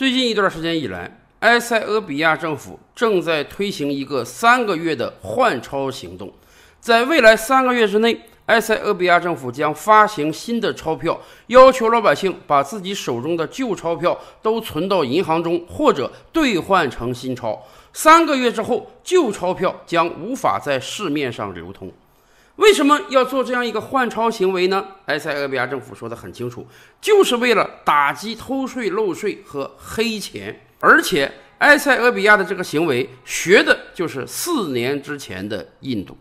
最近一段时间以来，埃塞俄比亚政府正在推行一个三个月的换钞行动。在未来三个月之内，埃塞俄比亚政府将发行新的钞票，要求老百姓把自己手中的旧钞票都存到银行中，或者兑换成新钞。三个月之后，旧钞票将无法在市面上流通。为什么要做这样一个换钞行为呢？埃塞俄比亚政府说得很清楚，就是为了打击偷税漏税和黑钱。而且，埃塞俄比亚的这个行为学的就是四年之前的印度。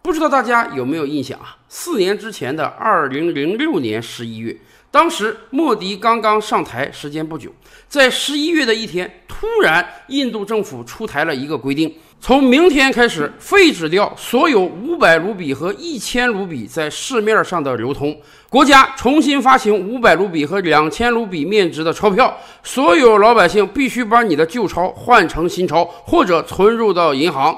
不知道大家有没有印象啊？四年之前的二零零六年十一月。当时莫迪刚刚上台，时间不久，在十一月的一天，突然印度政府出台了一个规定：从明天开始，废止掉所有五百卢比和一千卢比在市面上的流通，国家重新发行五百卢比和两千卢比面值的钞票，所有老百姓必须把你的旧钞换成新钞，或者存入到银行。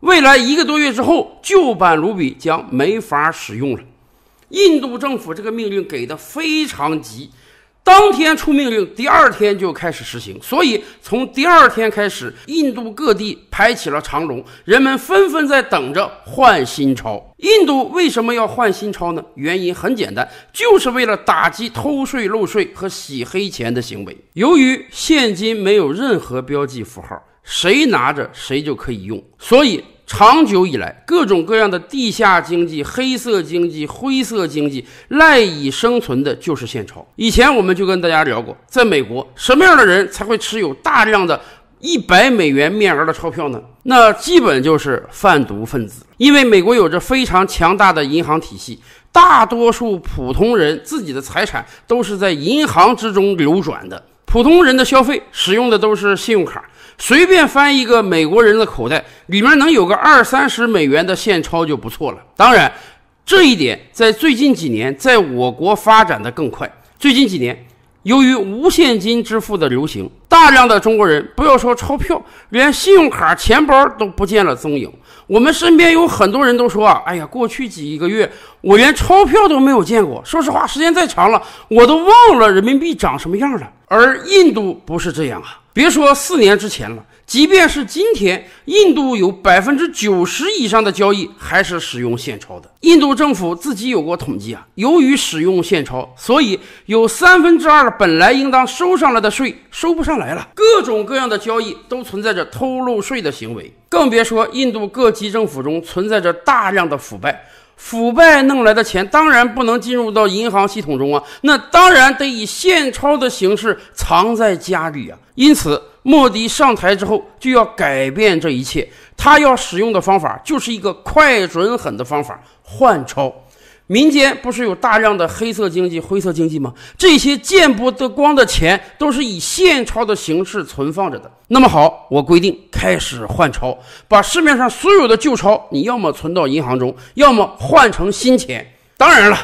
未来一个多月之后，旧版卢比将没法使用了。印度政府这个命令给的非常急，当天出命令，第二天就开始实行。所以从第二天开始，印度各地排起了长龙，人们纷纷在等着换新钞。印度为什么要换新钞呢？原因很简单，就是为了打击偷税漏税和洗黑钱的行为。由于现金没有任何标记符号，谁拿着谁就可以用，所以。长久以来，各种各样的地下经济、黑色经济、灰色经济赖以生存的就是现钞。以前我们就跟大家聊过，在美国，什么样的人才会持有大量的100美元面额的钞票呢？那基本就是贩毒分子，因为美国有着非常强大的银行体系，大多数普通人自己的财产都是在银行之中流转的。普通人的消费使用的都是信用卡，随便翻一个美国人的口袋，里面能有个二三十美元的现钞就不错了。当然，这一点在最近几年在我国发展的更快。最近几年，由于无现金支付的流行，大量的中国人不要说钞票，连信用卡、钱包都不见了踪影。我们身边有很多人都说啊，哎呀，过去几个月我连钞票都没有见过。说实话，时间再长了，我都忘了人民币长什么样了。而印度不是这样啊！别说四年之前了。即便是今天，印度有百分之九十以上的交易还是使用现钞的。印度政府自己有过统计啊，由于使用现钞，所以有三分之二本来应当收上来的税收不上来了。各种各样的交易都存在着偷漏税的行为，更别说印度各级政府中存在着大量的腐败。腐败弄来的钱当然不能进入到银行系统中啊，那当然得以现钞的形式藏在家里啊。因此。莫迪上台之后就要改变这一切，他要使用的方法就是一个快、准、狠的方法——换钞。民间不是有大量的黑色经济、灰色经济吗？这些见不得光的钱都是以现钞的形式存放着的。那么好，我规定开始换钞，把市面上所有的旧钞，你要么存到银行中，要么换成新钱。当然了，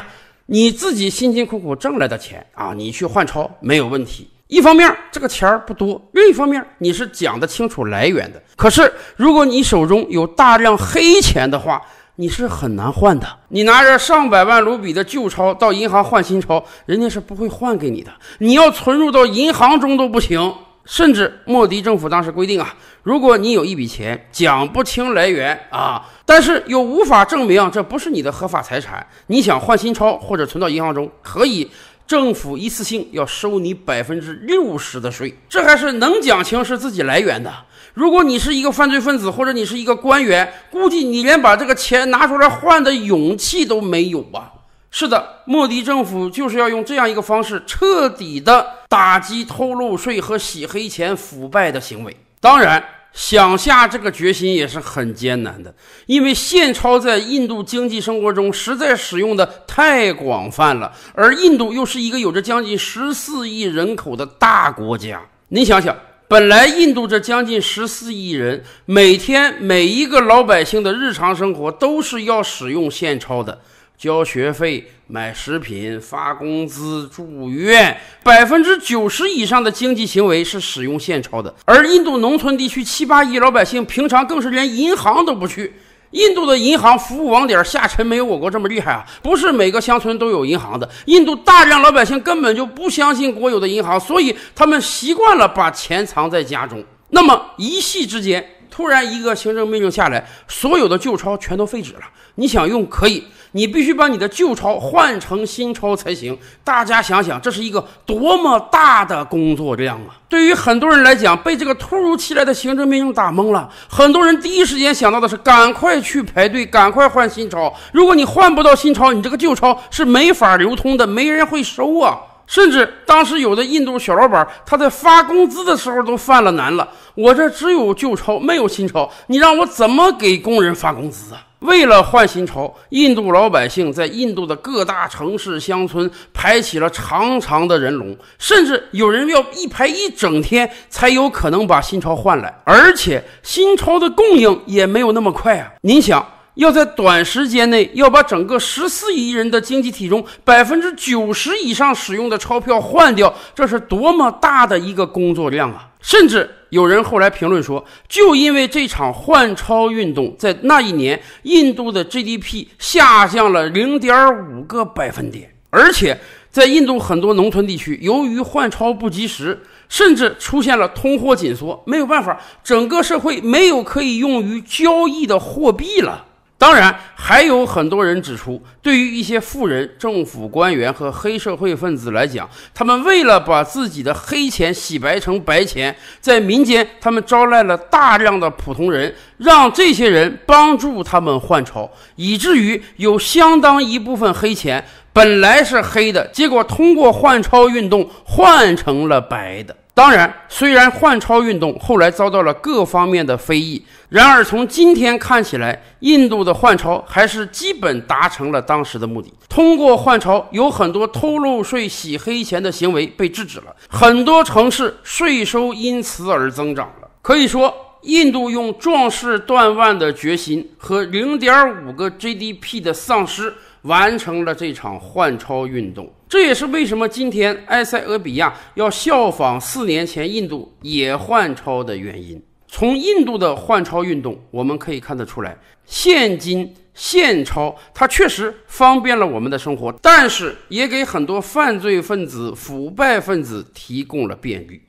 你自己辛辛苦苦挣来的钱啊，你去换钞没有问题。一方面这个钱儿不多，另一方面你是讲得清楚来源的。可是如果你手中有大量黑钱的话，你是很难换的。你拿着上百万卢比的旧钞到银行换新钞，人家是不会换给你的。你要存入到银行中都不行，甚至莫迪政府当时规定啊，如果你有一笔钱讲不清来源啊，但是又无法证明这不是你的合法财产，你想换新钞或者存到银行中可以。政府一次性要收你百分之六十的税，这还是能讲清是自己来源的。如果你是一个犯罪分子，或者你是一个官员，估计你连把这个钱拿出来换的勇气都没有吧？是的，莫迪政府就是要用这样一个方式，彻底的打击偷漏税和洗黑钱、腐败的行为。当然。想下这个决心也是很艰难的，因为现钞在印度经济生活中实在使用的太广泛了，而印度又是一个有着将近十四亿人口的大国家。您想想，本来印度这将近十四亿人，每天每一个老百姓的日常生活都是要使用现钞的。交学费、买食品、发工资、住院，百分之九十以上的经济行为是使用现钞的。而印度农村地区七八亿老百姓平常更是连银行都不去，印度的银行服务网点下沉没有我国这么厉害啊，不是每个乡村都有银行的。印度大量老百姓根本就不相信国有的银行，所以他们习惯了把钱藏在家中。那么一夕之间。突然，一个行政命令下来，所有的旧钞全都废止了。你想用可以，你必须把你的旧钞换成新钞才行。大家想想，这是一个多么大的工作量啊！对于很多人来讲，被这个突如其来的行政命令打懵了。很多人第一时间想到的是，赶快去排队，赶快换新钞。如果你换不到新钞，你这个旧钞是没法流通的，没人会收啊。甚至当时有的印度小老板，他在发工资的时候都犯了难了。我这只有旧钞，没有新钞，你让我怎么给工人发工资啊？为了换新钞，印度老百姓在印度的各大城市、乡村排起了长长的人龙，甚至有人要一排一整天才有可能把新钞换来。而且新钞的供应也没有那么快啊！您想。要在短时间内要把整个十四亿人的经济体中百分之九十以上使用的钞票换掉，这是多么大的一个工作量啊！甚至有人后来评论说，就因为这场换钞运动，在那一年印度的 GDP 下降了零点五个百分点，而且在印度很多农村地区，由于换钞不及时，甚至出现了通货紧缩。没有办法，整个社会没有可以用于交易的货币了。当然，还有很多人指出，对于一些富人、政府官员和黑社会分子来讲，他们为了把自己的黑钱洗白成白钱，在民间他们招来了大量的普通人，让这些人帮助他们换钞，以至于有相当一部分黑钱本来是黑的，结果通过换钞运动换成了白的。当然，虽然换钞运动后来遭到了各方面的非议，然而从今天看起来，印度的换钞还是基本达成了当时的目的。通过换钞，有很多偷漏税、洗黑钱的行为被制止了，很多城市税收因此而增长了。可以说，印度用壮士断腕的决心和零点五个 GDP 的丧失。完成了这场换钞运动，这也是为什么今天埃塞俄比亚要效仿四年前印度也换钞的原因。从印度的换钞运动，我们可以看得出来，现金、现钞它确实方便了我们的生活，但是也给很多犯罪分子、腐败分子提供了便利。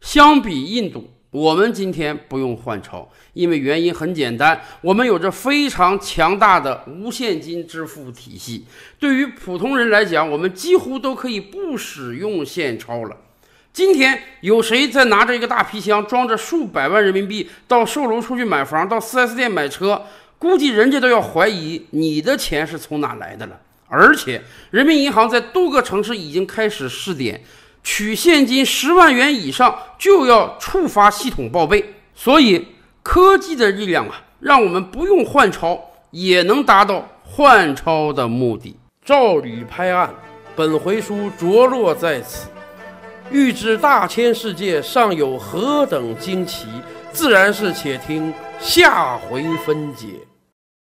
相比印度。我们今天不用换钞，因为原因很简单，我们有着非常强大的无现金支付体系。对于普通人来讲，我们几乎都可以不使用现钞了。今天有谁在拿着一个大皮箱，装着数百万人民币，到售楼处去买房，到 4S 店买车？估计人家都要怀疑你的钱是从哪来的了。而且，人民银行在多个城市已经开始试点。取现金十万元以上就要触发系统报备，所以科技的力量啊，让我们不用换钞也能达到换钞的目的。照理拍案，本回书着落在此。欲知大千世界尚有何等惊奇，自然是且听下回分解。